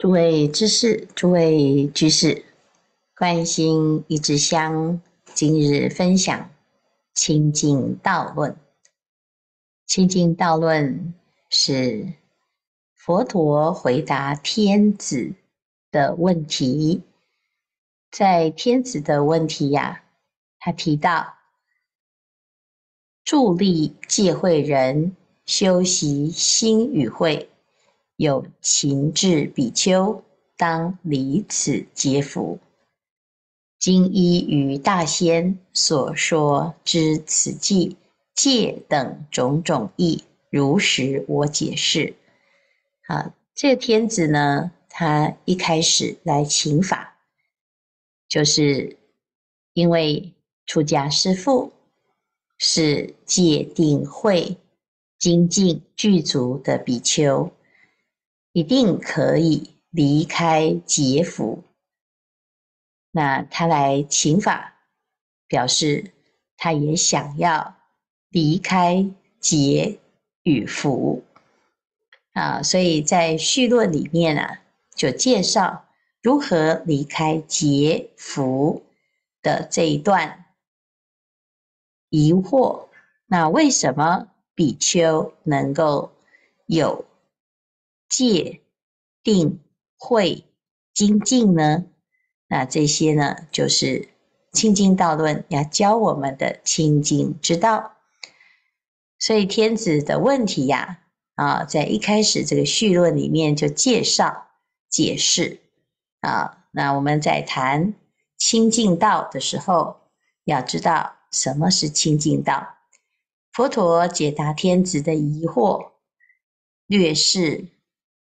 诸位居士，诸位居士，观心一枝香，今日分享《清净道论》。《清净道论》是佛陀回答天子的问题，在天子的问题呀，他提到助力戒会人修习心与慧。有情志比丘当离此劫福，今依于大仙所说之此记戒等种种义，如实我解释。好，这天子呢，他一开始来请法，就是因为出家师父是戒定慧精进具足的比丘。一定可以离开劫福，那他来请法，表示他也想要离开劫与福啊。所以在序论里面啊，就介绍如何离开劫福的这一段疑惑。那为什么比丘能够有？戒、定、慧、精进呢？那这些呢，就是《清净道论》要教我们的清净之道。所以天子的问题呀，啊，在一开始这个序论里面就介绍解释啊。那我们在谈清净道的时候，要知道什么是清净道。佛陀解答天子的疑惑，略示。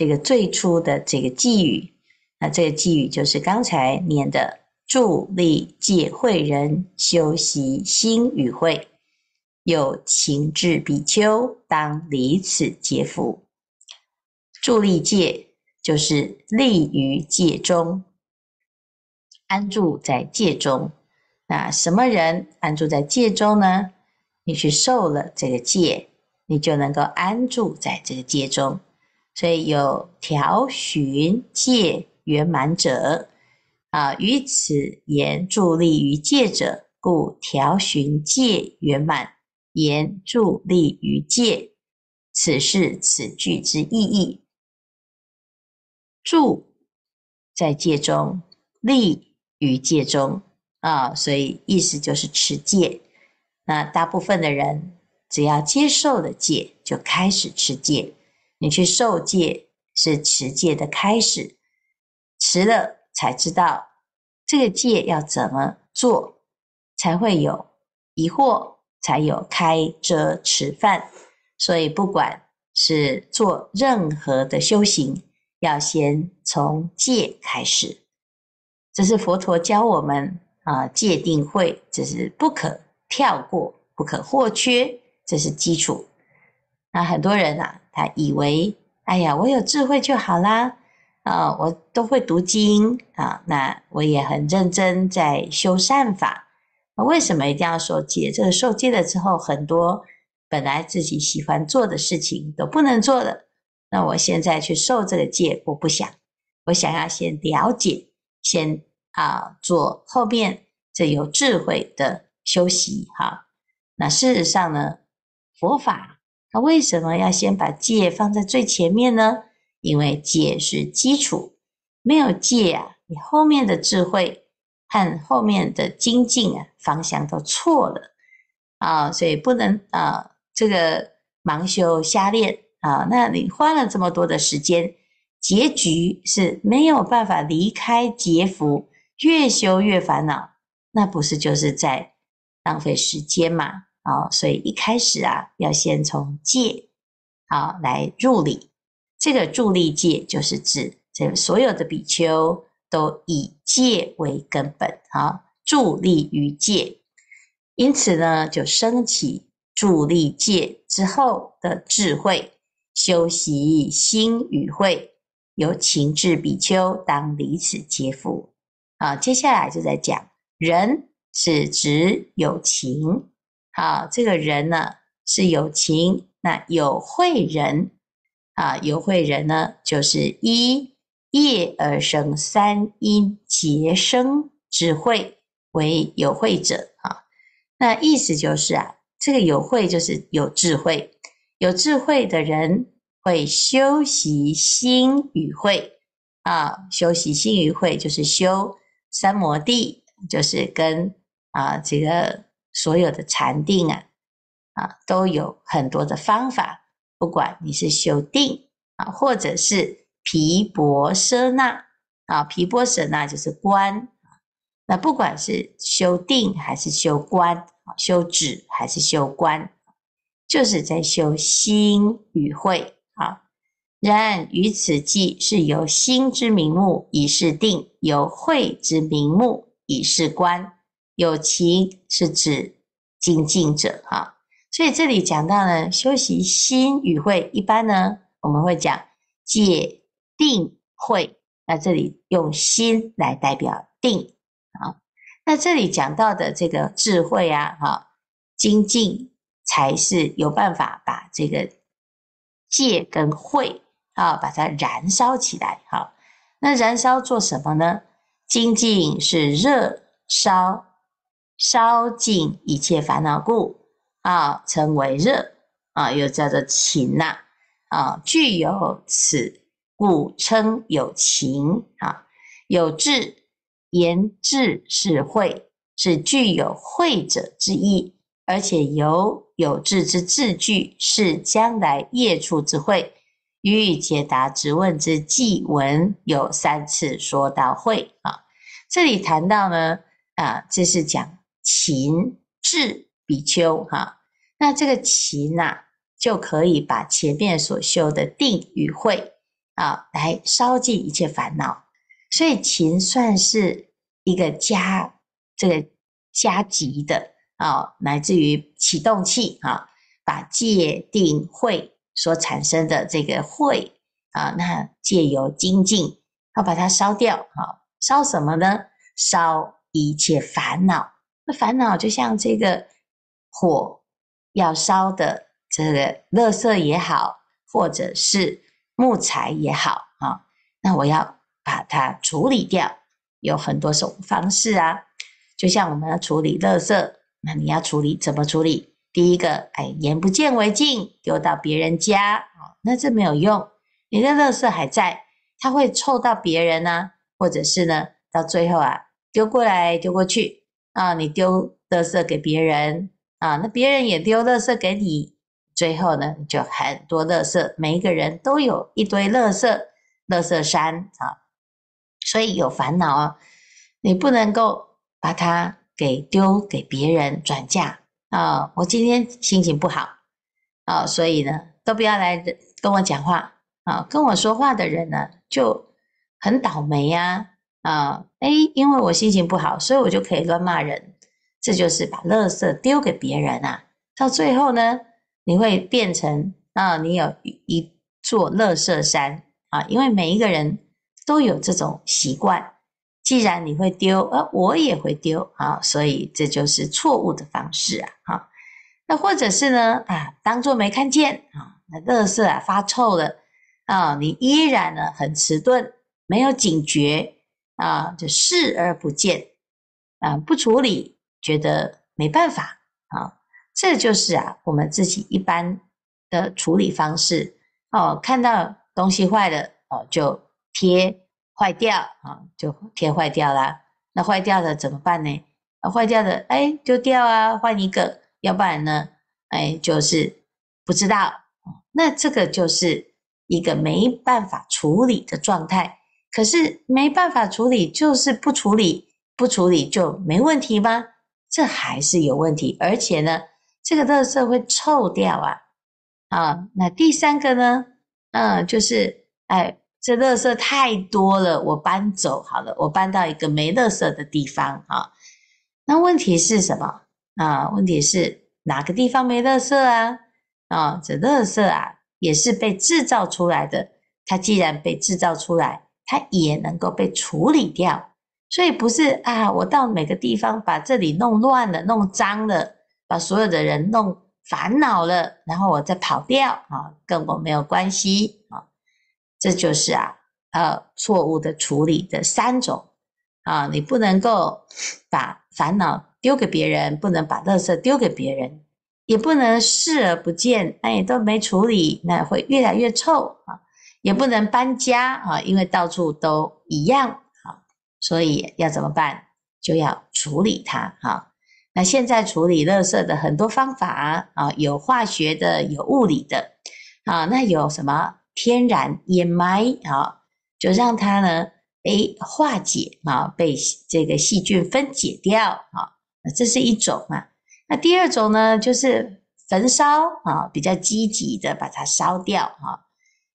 这个最初的这个寄语，那这个寄语就是刚才念的：“助力戒慧人修习心与慧，有情志比丘当离此结缚。”助力戒就是立于戒中，安住在戒中。那什么人安住在戒中呢？你去受了这个戒，你就能够安住在这个戒中。所以有调寻戒圆满者，啊，于此言助立于戒者，故调寻戒圆满，言助立于戒，此是此句之意义。助在戒中，立于戒中，啊，所以意思就是持戒。那大部分的人，只要接受了戒，就开始持戒。你去受戒是持戒的开始，持了才知道这个戒要怎么做，才会有疑惑，才有开遮持犯。所以不管是做任何的修行，要先从戒开始。这是佛陀教我们啊，戒定慧这是不可跳过、不可或缺，这是基础。那很多人啊，他以为，哎呀，我有智慧就好啦，啊，我都会读经啊，那我也很认真在修善法。那为什么一定要受戒？这个受戒了之后，很多本来自己喜欢做的事情都不能做了。那我现在去受这个戒，我不想，我想要先了解，先啊做后面这有智慧的修习哈。那事实上呢，佛法。那为什么要先把戒放在最前面呢？因为戒是基础，没有戒啊，你后面的智慧和后面的精进啊方向都错了啊，所以不能啊这个盲修瞎练啊，那你花了这么多的时间，结局是没有办法离开劫福，越修越烦恼，那不是就是在浪费时间嘛？哦，所以一开始啊，要先从戒，好来入理。这个助力戒就是指这所有的比丘都以戒为根本，啊，助力于戒。因此呢，就升起助力戒之后的智慧，修习心与慧，由情智比丘当离此皆复。啊，接下来就在讲人是指有情。好，这个人呢是有情，那有慧人啊，有慧人呢就是一业而生三因结生智慧为有慧者啊。那意思就是啊，这个有慧就是有智慧，有智慧的人会修习心与慧啊，修习心与慧就是修三摩地，就是跟啊这个。所有的禅定啊，啊，都有很多的方法。不管你是修定啊，或者是皮钵舍那啊，皮钵舍那就是观那不管是修定还是修观，修止还是修观，就是在修心与慧啊。然于此际，是由心之名目以是定，由慧之名目以是观。有情是指精进者哈，所以这里讲到呢，修习心与慧，一般呢我们会讲戒定慧，那这里用心来代表定啊，那这里讲到的这个智慧啊，哈，精进才是有办法把这个戒跟慧啊，把它燃烧起来哈，那燃烧做什么呢？精进是热烧。烧尽一切烦恼故，啊，称为热，啊，又叫做情呐，啊，具有此，故称有情，啊，有智，言智是慧，是具有慧者之意，而且由有智之智句，是将来业处之慧，予以解答之问之记文，有三次说到会啊，这里谈到呢，啊，这是讲。勤志比丘哈，那这个勤呐，就可以把前面所修的定与慧啊，来烧尽一切烦恼，所以勤算是一个加这个加急的啊，来自于启动器啊，把戒定慧所产生的这个慧啊，那借由精进要把它烧掉，哈，烧什么呢？烧一切烦恼。烦恼就像这个火要烧的，这个垃圾也好，或者是木材也好啊，那我要把它处理掉，有很多种方式啊。就像我们要处理垃圾，那你要处理怎么处理？第一个，哎，眼不见为净，丢到别人家啊，那这没有用，你的垃圾还在，它会臭到别人呢，或者是呢，到最后啊，丢过来丢过去。啊，你丢乐色给别人啊，那别人也丢乐色给你，最后呢，你就很多乐色，每一个人都有一堆乐色，乐色山啊，所以有烦恼啊，你不能够把它给丢给别人转嫁啊。我今天心情不好啊，所以呢，都不要来跟我讲话啊，跟我说话的人呢，就很倒霉呀。啊，哎，因为我心情不好，所以我就可以乱骂人，这就是把垃圾丢给别人啊。到最后呢，你会变成啊，你有一座垃圾山啊，因为每一个人都有这种习惯。既然你会丢，呃，我也会丢啊，所以这就是错误的方式啊，哈。那或者是呢，啊，当做没看见啊，那垃圾啊发臭了啊，你依然呢很迟钝，没有警觉。啊，就视而不见，啊，不处理，觉得没办法啊，这就是啊我们自己一般的处理方式哦。看到东西坏了哦，就贴坏掉啊，就贴坏掉啦。那坏掉的怎么办呢？啊，坏掉的哎，丢掉啊，换一个，要不然呢，哎，就是不知道。那这个就是一个没办法处理的状态。可是没办法处理，就是不处理，不处理就没问题吗？这还是有问题。而且呢，这个乐色会臭掉啊！啊，那第三个呢？嗯，就是，哎，这乐色太多了，我搬走好了，我搬到一个没乐色的地方啊。那问题是什么？啊，问题是哪个地方没乐色啊？啊，这乐色啊，也是被制造出来的。它既然被制造出来，它也能够被处理掉，所以不是啊，我到每个地方把这里弄乱了、弄脏了，把所有的人弄烦恼了，然后我再跑掉啊，跟我没有关系啊。这就是啊，呃，错误的处理的三种啊，你不能够把烦恼丢给别人，不能把垃圾丢给别人，也不能视而不见，哎，都没处理，那会越来越臭啊。也不能搬家啊，因为到处都一样啊，所以要怎么办？就要处理它哈。那现在处理垃圾的很多方法啊，有化学的，有物理的啊。那有什么？天然掩埋啊，就让它呢，哎，化解啊，被这个细菌分解掉啊。这是一种嘛？那第二种呢，就是焚烧啊，比较积极的把它烧掉哈。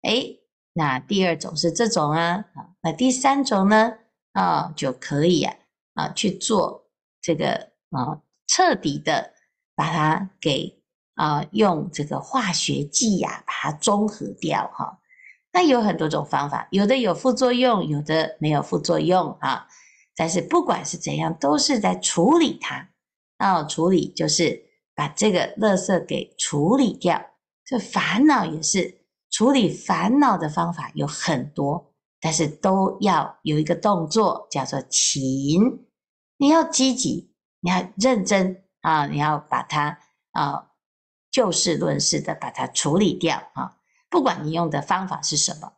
哎。那第二种是这种啊啊，那第三种呢啊就可以啊啊去做这个啊彻底的把它给啊用这个化学剂呀把它中和掉哈。那有很多种方法，有的有副作用，有的没有副作用啊。但是不管是怎样，都是在处理它啊。处理就是把这个垃圾给处理掉，这烦恼也是。处理烦恼的方法有很多，但是都要有一个动作，叫做勤。你要积极，你要认真啊，你要把它啊就事论事的把它处理掉啊。不管你用的方法是什么，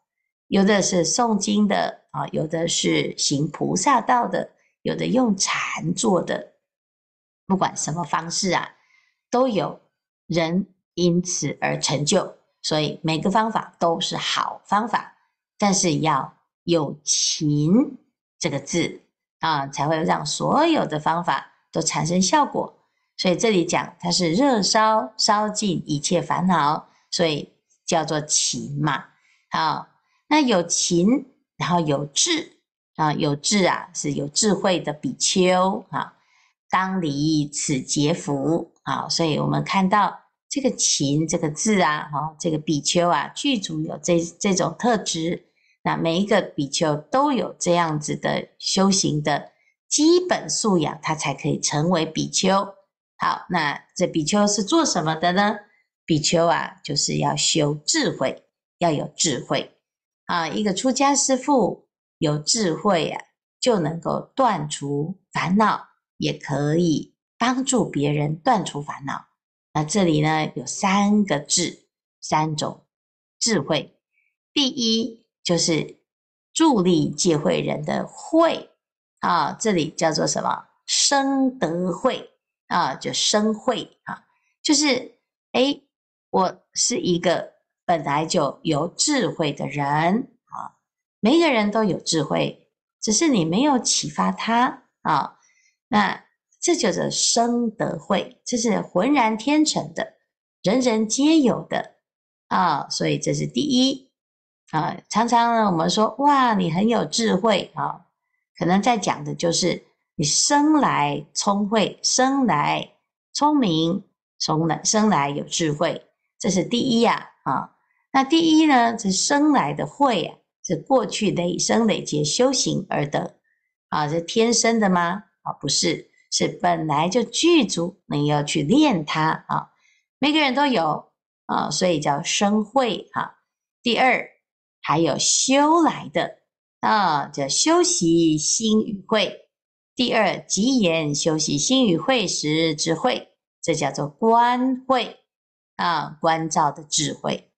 有的是诵经的啊，有的是行菩萨道的，有的用禅做的，不管什么方式啊，都有人因此而成就。所以每个方法都是好方法，但是要有勤这个字啊，才会让所有的方法都产生效果。所以这里讲它是热烧烧尽一切烦恼，所以叫做勤嘛。好，那有勤，然后有智啊，有智啊是有智慧的比丘啊，当离此劫福啊。所以我们看到。这个勤这个字啊，哦，这个比丘啊，具足有这这种特质。那每一个比丘都有这样子的修行的基本素养，他才可以成为比丘。好，那这比丘是做什么的呢？比丘啊，就是要修智慧，要有智慧啊。一个出家师父有智慧啊，就能够断除烦恼，也可以帮助别人断除烦恼。那这里呢有三个智，三种智慧。第一就是助力借慧人的慧啊，这里叫做什么生德慧啊，就生慧啊，就是哎，我是一个本来就有智慧的人啊，每一个人都有智慧，只是你没有启发他啊，那。这叫做生得慧，这是浑然天成的，人人皆有的啊。所以这是第一啊。常常呢，我们说哇，你很有智慧啊，可能在讲的就是你生来聪慧，生来聪明，从来生来有智慧，这是第一呀啊。那第一呢，是生来的慧啊，是过去累生累劫修行而得啊，是天生的吗？啊，不是。是本来就具足，你要去练它啊！每个人都有啊，所以叫生慧哈。第二，还有修来的啊，叫修习心与慧。第二，即言修习心与慧时，智慧这叫做观慧啊，关照的智慧，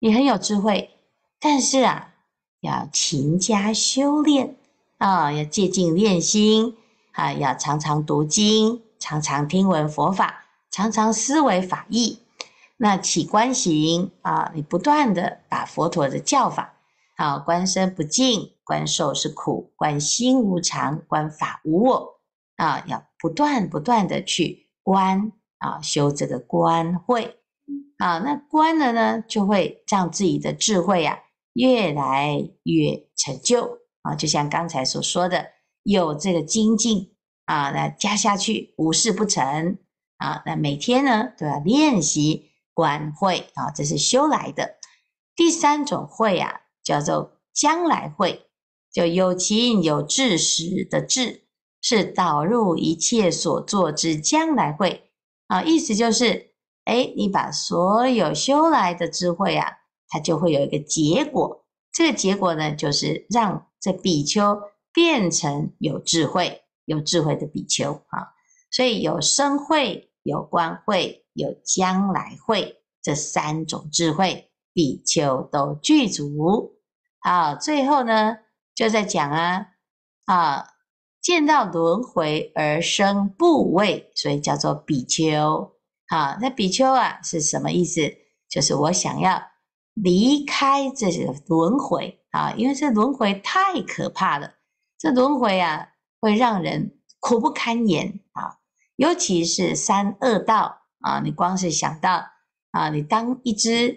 你很有智慧，但是啊，要勤加修炼啊，要借镜练心。啊，要常常读经，常常听闻佛法，常常思维法义。那起观行啊，你不断的把佛陀的教法，啊，观身不净，观受是苦，观心无常，观法无我。啊，要不断不断的去观啊，修这个观慧啊。那观了呢，就会让自己的智慧啊越来越成就啊。就像刚才所说的。有这个精进啊，那加下去无事不成啊。那每天呢，都要练习观慧啊，这是修来的。第三种慧啊，叫做将来慧，就有情有智识的智，是导入一切所作之将来慧啊。意思就是，哎，你把所有修来的智慧啊，它就会有一个结果。这个结果呢，就是让这比丘。变成有智慧、有智慧的比丘啊，所以有生慧、有观慧、有将来慧这三种智慧，比丘都具足啊。最后呢，就在讲啊啊，见到轮回而生部位，所以叫做比丘啊。那比丘啊是什么意思？就是我想要离开这个轮回啊，因为这轮回太可怕了。这轮回啊，会让人苦不堪言啊！尤其是三恶道啊，你光是想到啊，你当一只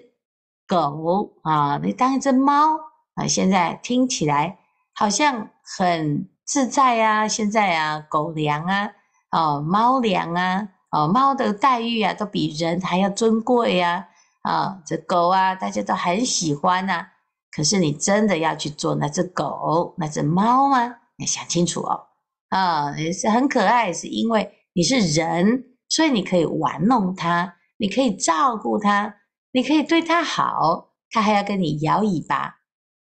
狗啊，你当一只猫啊，现在听起来好像很自在呀！现在啊，狗粮啊，哦，猫粮啊，哦，猫的待遇啊，都比人还要尊贵呀！啊，这狗啊，大家都很喜欢呐。可是你真的要去做那只狗、那只猫吗？你想清楚哦。啊，也是很可爱，是因为你是人，所以你可以玩弄它，你可以照顾它，你可以对它好，它还要跟你摇尾巴。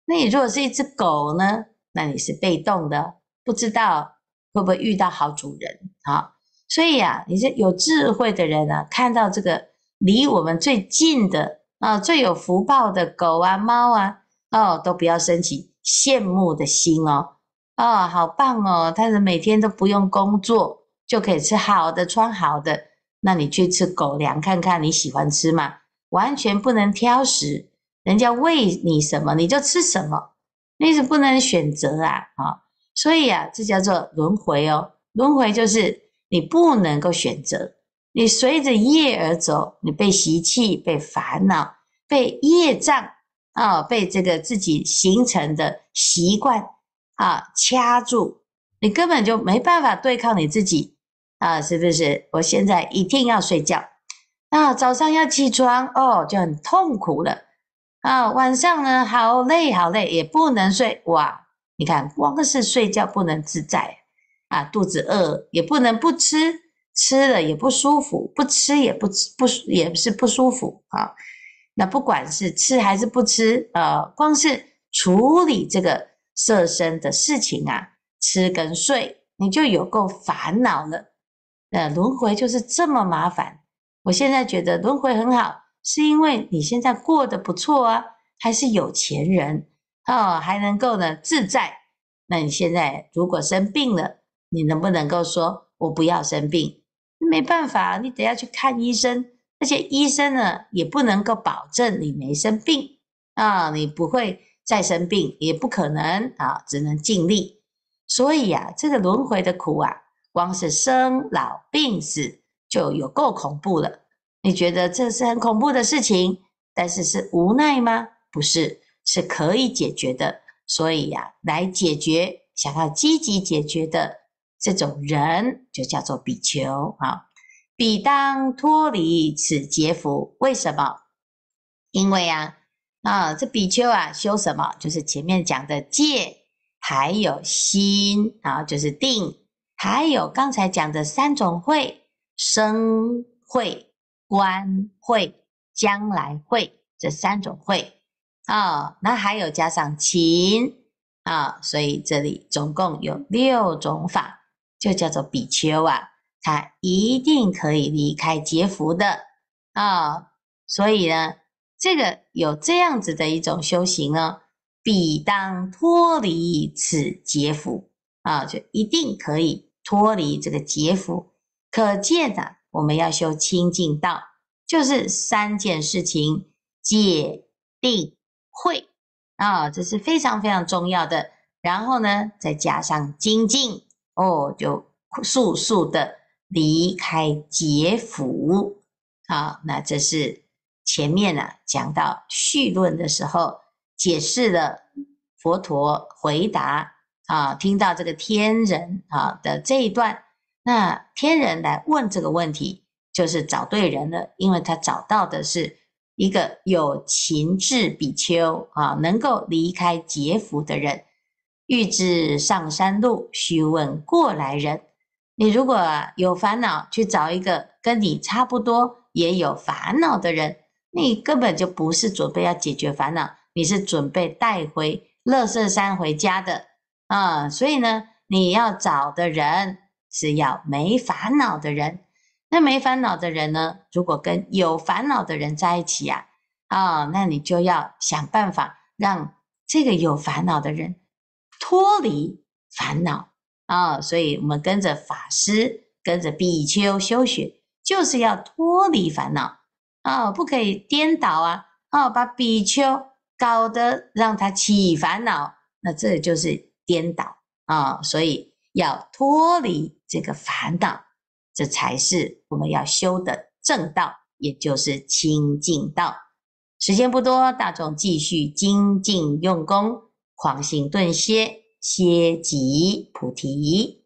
那你如果是一只狗呢？那你是被动的，不知道会不会遇到好主人啊？所以呀，你是有智慧的人啊，看到这个离我们最近的啊，最有福报的狗啊、猫啊。哦，都不要升起羡慕的心哦。哦，好棒哦，他是每天都不用工作就可以吃好的、穿好的。那你去吃狗粮看看，你喜欢吃吗？完全不能挑食，人家喂你什么你就吃什么，那是不能选择啊。啊，所以啊，这叫做轮回哦。轮回就是你不能够选择，你随着业而走，你被习气、被烦恼、被业障。啊，被这个自己形成的习惯啊掐住，你根本就没办法对抗你自己啊，是不是？我现在一定要睡觉，那早上要起床哦，就很痛苦了啊。晚上呢，好累好累，也不能睡哇。你看，光是睡觉不能自在啊，肚子饿也不能不吃，吃了也不舒服，不吃也不不也是不舒服啊。那不管是吃还是不吃，呃，光是处理这个色身的事情啊，吃跟睡，你就有够烦恼了。那轮回就是这么麻烦。我现在觉得轮回很好，是因为你现在过得不错啊，还是有钱人哦，还能够呢自在。那你现在如果生病了，你能不能够说我不要生病？没办法，你得要去看医生。那些医生呢，也不能够保证你没生病啊，你不会再生病，也不可能啊，只能尽力。所以呀，这个轮回的苦啊，光是生老病死就有够恐怖了。你觉得这是很恐怖的事情，但是是无奈吗？不是，是可以解决的。所以呀，来解决，想要积极解决的这种人，就叫做比丘。好。彼当脱离此劫福。为什么？因为啊，啊，这比丘啊修什么？就是前面讲的戒，还有心，然后就是定，还有刚才讲的三种慧，生慧、观慧、将来慧这三种慧啊，那还有加上勤啊，所以这里总共有六种法，就叫做比丘啊。他一定可以离开劫福的啊，所以呢，这个有这样子的一种修行呢，必当脱离此劫福啊，就一定可以脱离这个劫福。可见的，我们要修清净道，就是三件事情：戒、定、慧啊，这是非常非常重要的。然后呢，再加上精进哦，就速速的。离开劫福，好，那这是前面呢讲到序论的时候解释了佛陀回答啊，听到这个天人啊的这一段，那天人来问这个问题，就是找对人了，因为他找到的是一个有情志比丘啊，能够离开劫福的人，欲知上山路，须问过来人。你如果有烦恼，去找一个跟你差不多也有烦恼的人，你根本就不是准备要解决烦恼，你是准备带回乐色山回家的啊！所以呢，你要找的人是要没烦恼的人。那没烦恼的人呢，如果跟有烦恼的人在一起呀，啊，那你就要想办法让这个有烦恼的人脱离烦恼。啊，所以我们跟着法师、跟着比丘修学，就是要脱离烦恼啊，不可以颠倒啊！哦，把比丘搞得让他起烦恼，那这就是颠倒啊！所以要脱离这个烦恼，这才是我们要修的正道，也就是清净道。时间不多，大众继续精进用功，狂行顿歇。歇即菩提。